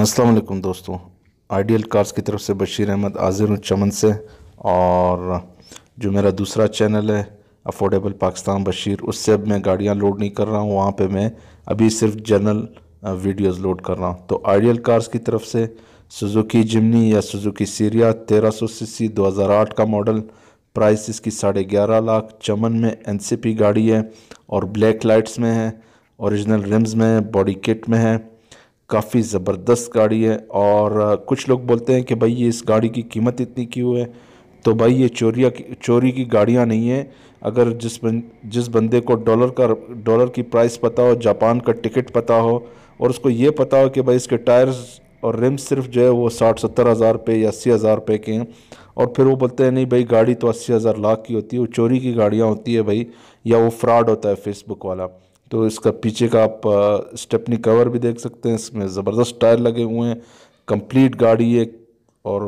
अस्सलाम वालेकुम दोस्तों आइडियल कार्स की तरफ से बशीर अहमद आजिर चमन से और जो मेरा दूसरा चैनल है अफोर्डेबल पाकिस्तान बशीर उससे अब मैं गाड़ियाँ लोड नहीं कर रहा हूँ वहाँ पे मैं अभी सिर्फ जनरल वीडियोस लोड कर रहा हूँ तो आइडियल कार्स की तरफ से सुजुकी जिमनी या सुजुकी सीरिया तेरह दो सीसी आठ का मॉडल प्राइस इसकी साढ़े ग्यारह लाख चमन में एन गाड़ी है और ब्लैक लाइट्स में है औरिजिनल रिम्स में है बॉडी किट में है काफ़ी ज़बरदस्त गाड़ी है और कुछ लोग बोलते हैं कि भाई ये इस गाड़ी की कीमत इतनी क्यों है तो भाई ये चोरिया की चोरी की गाड़ियाँ नहीं है अगर जिस बन, जिस बंदे को डॉलर का डॉलर की प्राइस पता हो जापान का टिकट पता हो और उसको ये पता हो कि भाई इसके टायर्स और रिम सिर्फ जो है वो साठ सत्तर हज़ार रुपये या अस्सी हज़ार रुपये के हैं और फिर वो बोलते हैं नहीं भाई गाड़ी तो अस्सी हज़ार लाख की होती है वो चोरी की गाड़ियाँ होती है भाई या वो फ्रॉड होता है फेसबुक वाला तो इसका पीछे का आप स्टेपनी कवर भी देख सकते हैं इसमें ज़बरदस्त टायर लगे हुए हैं कंप्लीट गाड़ी है और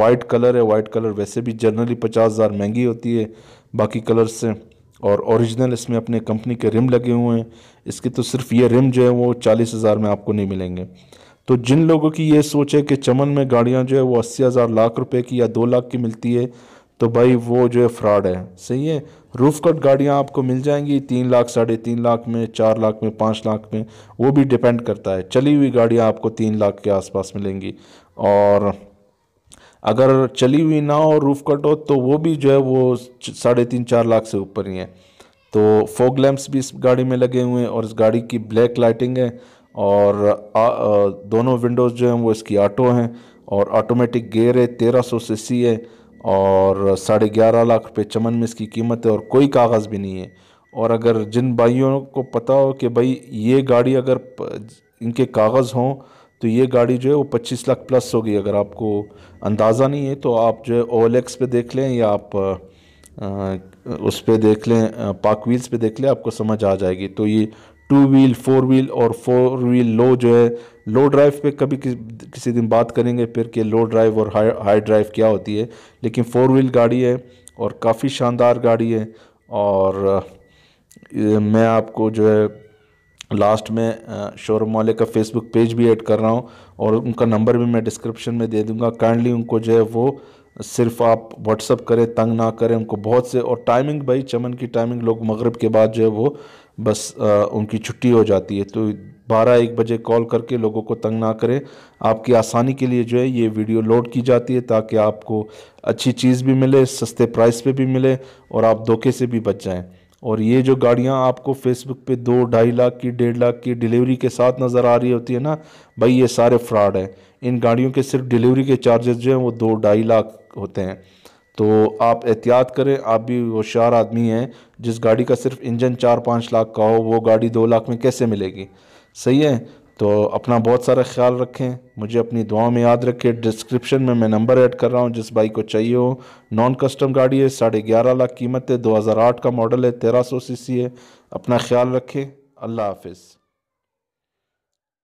वाइट कलर है वाइट कलर वैसे भी जनरली पचास हज़ार महंगी होती है बाकी कलर से और ओरिजिनल इसमें अपने कंपनी के रिम लगे हुए हैं इसके तो सिर्फ ये रिम जो है वो चालीस हज़ार में आपको नहीं मिलेंगे तो जिन लोगों की ये सोच है कि चमन में गाड़ियाँ जो है वो अस्सी हज़ार लाख रुपये की या दो लाख की मिलती है तो भाई वो जो है फ्रॉड है सही है रूफ कट गाड़ियाँ आपको मिल जाएंगी तीन लाख साढ़े तीन लाख में चार लाख में पाँच लाख में वो भी डिपेंड करता है चली हुई गाड़ियाँ आपको तीन लाख के आसपास मिलेंगी और अगर चली हुई ना हो रूफ कट हो तो वो भी जो है वो साढ़े तीन चार लाख से ऊपर ही है तो फोक लैम्प्स भी इस गाड़ी में लगे हुए हैं और इस गाड़ी की ब्लैक लाइटिंग है और आ, आ, दोनों विंडोज़ जो हैं वो इसकी ऑटो हैं और ऑटोमेटिक गेयर है तेरह सौ सी है और साढ़े ग्यारह लाख रुपये चमन में इसकी कीमत है और कोई कागज़ भी नहीं है और अगर जिन भाइयों को पता हो कि भाई ये गाड़ी अगर इनके कागज़ हों तो ये गाड़ी जो है वो पच्चीस लाख प्लस होगी अगर आपको अंदाज़ा नहीं है तो आप जो है ओल एक्स पे देख लें या आप आ, उस पर देख लें पाकवील्स पर पे देख लें आपको समझ आ जाएगी तो ये टू व्हील फोर व्हील और फोर व्हील लो जो है लो ड्राइव पे कभी कि, किसी दिन बात करेंगे फिर कि लो ड्राइव और हाई हाई ड्राइव क्या होती है लेकिन फोर व्हील गाड़ी है और काफ़ी शानदार गाड़ी है और मैं आपको जो है लास्ट में शोरूम वाले का फेसबुक पेज भी ऐड कर रहा हूँ और उनका नंबर भी मैं डिस्क्रिप्शन में दे दूँगा काइंडली उनको जो है वो सिर्फ आप व्हाट्सअप करें तंग ना करें उनको बहुत से और टाइमिंग भाई चमन की टाइमिंग लोग मगरब के बाद जो है वो बस आ, उनकी छुट्टी हो जाती है तो बारह एक बजे कॉल करके लोगों को तंग ना करें आपकी आसानी के लिए जो है ये वीडियो लोड की जाती है ताकि आपको अच्छी चीज़ भी मिले सस्ते प्राइस पे भी मिले और आप धोखे से भी बच जाएं और ये जो गाड़ियाँ आपको फेसबुक पे दो ढाई लाख की डेढ़ लाख की डिलीवरी के साथ नज़र आ रही होती है ना भाई ये सारे फ्रॉड हैं इन गाड़ियों के सिर्फ डिलीवरी के चार्जेस जो हैं वो दो ढाई लाख होते हैं तो आप एहतियात करें आप भी होशियार आदमी हैं जिस गाड़ी का सिर्फ इंजन चार पाँच लाख का हो वो गाड़ी दो लाख में कैसे मिलेगी सही है तो अपना बहुत सारा ख्याल रखें मुझे अपनी दुआओं में याद रखें डिस्क्रिप्शन में मैं नंबर ऐड कर रहा हूँ जिस बाइक को चाहिए हो नॉन कस्टम गाड़ी है साढ़े ग्यारह लाख कीमत है दो हज़ार आठ का मॉडल है तेरह सौ सी है अपना ख्याल रखें अल्लाह हाफिज़